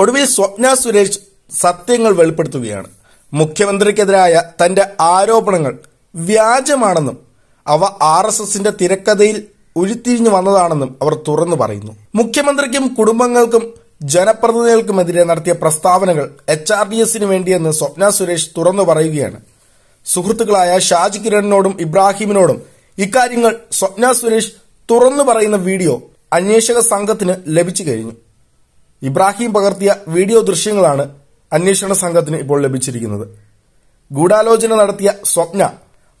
ഒടുവിൽ സ്വപ്ന സുരേഷ് സത്യങ്ങൾ വെളിപ്പെടുത്തുകയാണ് മുഖ്യമന്ത്രിക്കെതിരായ തന്റെ ആരോപണങ്ങൾ വ്യാജമാണെന്നും അവ ആർ എസ് എസിന്റെ തിരക്കഥയിൽ ഉരുത്തിരിഞ്ഞു വന്നതാണെന്നും അവർ തുറന്നു പറയുന്നു മുഖ്യമന്ത്രിക്കും കുടുംബങ്ങൾക്കും ജനപ്രതിനിധികൾക്കുമെതിരെ നടത്തിയ പ്രസ്താവനകൾ എച്ച് ആർ ഡി എസിന് വേണ്ടിയെന്ന് സ്വപ്ന സുരേഷ് തുറന്നു പറയുകയാണ് സുഹൃത്തുക്കളായ ഷാജി കിരണിനോടും ഇബ്രാഹിമിനോടും ഇക്കാര്യങ്ങൾ സ്വപ്ന സുരേഷ് തുറന്നു പറയുന്ന വീഡിയോ അന്വേഷക സംഘത്തിന് ലഭിച്ചു കഴിഞ്ഞു ഇബ്രാഹിം പകർത്തിയ വീഡിയോ ദൃശ്യങ്ങളാണ് അന്വേഷണ സംഘത്തിന് ഇപ്പോൾ ലഭിച്ചിരിക്കുന്നത് ഗൂഢാലോചന നടത്തിയ സ്വപ്ന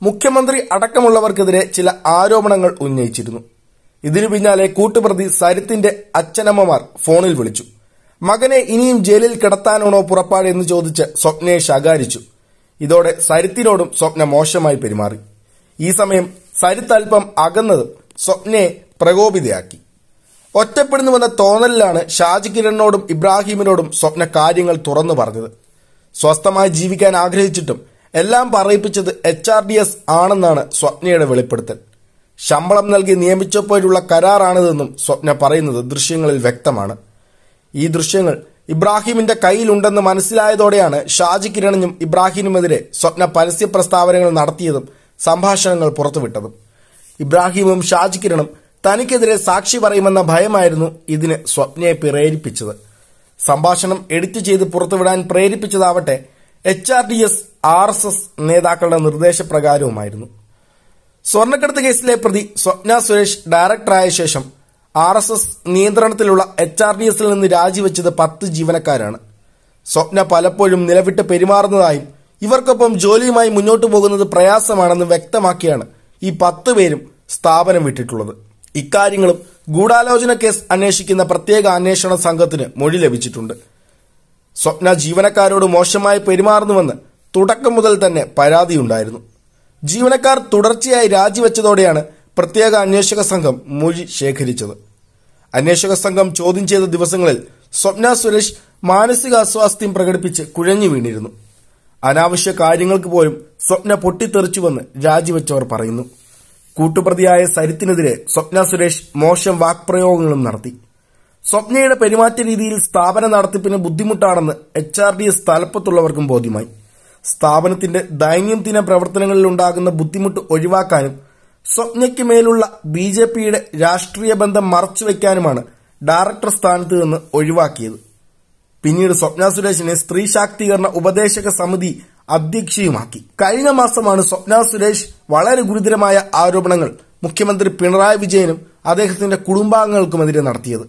മുഖ്യമന്ത്രി അടക്കമുള്ളവർക്കെതിരെ ചില ആരോപണങ്ങൾ ഉന്നയിച്ചിരുന്നു ഇതിനു പിന്നാലെ കൂട്ടുപ്രതി സരിത്തിന്റെ അച്ഛനമ്മമാർ ഫോണിൽ വിളിച്ചു മകനെ ഇനിയും ജയിലിൽ കിടത്താനാണോ പുറപ്പാട് എന്ന് ചോദിച്ച് സ്വപ്നയെ ശകാരിച്ചു ഇതോടെ സരിത്തിനോടും സ്വപ്ന മോശമായി പെരുമാറി ഈ സമയം സരിത്ത് അല്പം അകന്നത് സ്വപ്നയെ പ്രകോപിതയാക്കി ഒറ്റപ്പെടുന്നു വന്ന തോന്നലിലാണ് ഷാജി കിരണിനോടും ഇബ്രാഹിമിനോടും സ്വപ്ന കാര്യങ്ങൾ തുറന്നു പറഞ്ഞത് സ്വസ്ഥമായി ജീവിക്കാൻ ആഗ്രഹിച്ചിട്ടും എല്ലാം പറയിപ്പിച്ചത് എച്ച് ആർ ഡി എസ് ആണെന്നാണ് സ്വപ്നയുടെ വെളിപ്പെടുത്തൽ ശമ്പളം നൽകി നിയമിച്ചപ്പോഴുള്ള കരാറാണിതെന്നും സ്വപ്ന പറയുന്നത് ദൃശ്യങ്ങളിൽ വ്യക്തമാണ് ഈ ദൃശ്യങ്ങൾ ഇബ്രാഹിമിന്റെ കയ്യിലുണ്ടെന്ന് മനസ്സിലായതോടെയാണ് ഷാജി കിരണിനും ഇബ്രാഹിമിനുമെതിരെ സ്വപ്ന പരസ്യ പ്രസ്താവനകൾ നടത്തിയതും സംഭാഷണങ്ങൾ പുറത്തുവിട്ടതും ഇബ്രാഹിമും ഷാജി കിരണും തനിക്കെതിരെ സാക്ഷി പറയുമെന്ന ഭയമായിരുന്നു ഇതിന് സ്വപ്നയെ പ്രേരിപ്പിച്ചത് സംഭാഷണം എഡിറ്റ് ചെയ്ത് പുറത്തുവിടാൻ പ്രേരിപ്പിച്ചതാവട്ടെ H R D S R S S നേതാക്കളുടെ നിർദ്ദേശപ്രകാരവുമായിരുന്നു സ്വർണ്ണക്കടത്ത് കേസിലെ പ്രതി സ്വപ്ന സുരേഷ് ഡയറക്ടറായ ശേഷം ആർ എസ് എസ് നിയന്ത്രണത്തിലുള്ള എച്ച് ആർ ഡി എസിൽ നിന്ന് രാജിവെച്ചത് പത്ത് ജീവനക്കാരാണ് സ്വപ്ന പലപ്പോഴും നിലവിട്ട് പെരുമാറുന്നതായും ഇവർക്കൊപ്പം ജോലിയുമായി മുന്നോട്ടു പോകുന്നത് പ്രയാസമാണെന്ന് വ്യക്തമാക്കിയാണ് ഈ പത്ത് പേരും സ്ഥാപനം വിട്ടിട്ടുള്ളത് ഇക്കാര്യങ്ങളും ഗൂഢാലോചന കേസ് അന്വേഷിക്കുന്ന പ്രത്യേക അന്വേഷണ സംഘത്തിന് മൊഴി ലഭിച്ചിട്ടുണ്ട് സ്വപ്ന ജീവനക്കാരോട് മോശമായി പെരുമാറുന്നുവെന്ന് തുടക്കം മുതൽ തന്നെ പരാതിയുണ്ടായിരുന്നു ജീവനക്കാർ തുടർച്ചയായി രാജിവെച്ചതോടെയാണ് പ്രത്യേക അന്വേഷക സംഘം മൊഴി ശേഖരിച്ചത് അന്വേഷക സംഘം ചോദ്യം ചെയ്ത ദിവസങ്ങളിൽ സ്വപ്ന സുരേഷ് മാനസിക അസ്വാസ്ഥ്യം പ്രകടിപ്പിച്ച് കുഴഞ്ഞു വീണിരുന്നു അനാവശ്യ കാര്യങ്ങൾക്ക് പോലും സ്വപ്ന പൊട്ടിത്തെറിച്ചുവെന്ന് രാജിവെച്ചവർ പറയുന്നു കൂട്ടുപ്രതിയായ സരിത്തിനെതിരെ സ്വപ്ന സുരേഷ് മോശം വാക്പ്രയോഗങ്ങളും നടത്തി സ്വപ്നയുടെ പെരുമാറ്റ രീതിയിൽ സ്ഥാപന നടത്തിപ്പിന് ബുദ്ധിമുട്ടാണെന്ന് എച്ച് ആർ ഡി എസ് തലപ്പത്തുള്ളവർക്കും ബോധ്യമായി സ്ഥാപനത്തിന്റെ ദൈനംദിന പ്രവർത്തനങ്ങളിൽ ഉണ്ടാകുന്ന ബുദ്ധിമുട്ട് ഒഴിവാക്കാനും സ്വപ്നയ്ക്ക് മേലുള്ള ബി ജെ പിയുടെ രാഷ്ട്രീയ ബന്ധം മറച്ചുവെക്കാനുമാണ് ഡയറക്ടർ സ്ഥാനത്ത് നിന്ന് ഒഴിവാക്കിയത് പിന്നീട് സ്വപ്ന സുരേഷിനെ സ്ത്രീ ശാക്തീകരണ ഉപദേശക സമിതി അധ്യക്ഷയുമാക്കി കഴിഞ്ഞ മാസമാണ് സ്വപ്ന സുരേഷ് വളരെ ഗുരുതരമായ ആരോപണങ്ങൾ മുഖ്യമന്ത്രി പിണറായി വിജയനും അദ്ദേഹത്തിന്റെ കുടുംബാംഗങ്ങൾക്കുമെതിരെ നടത്തിയത്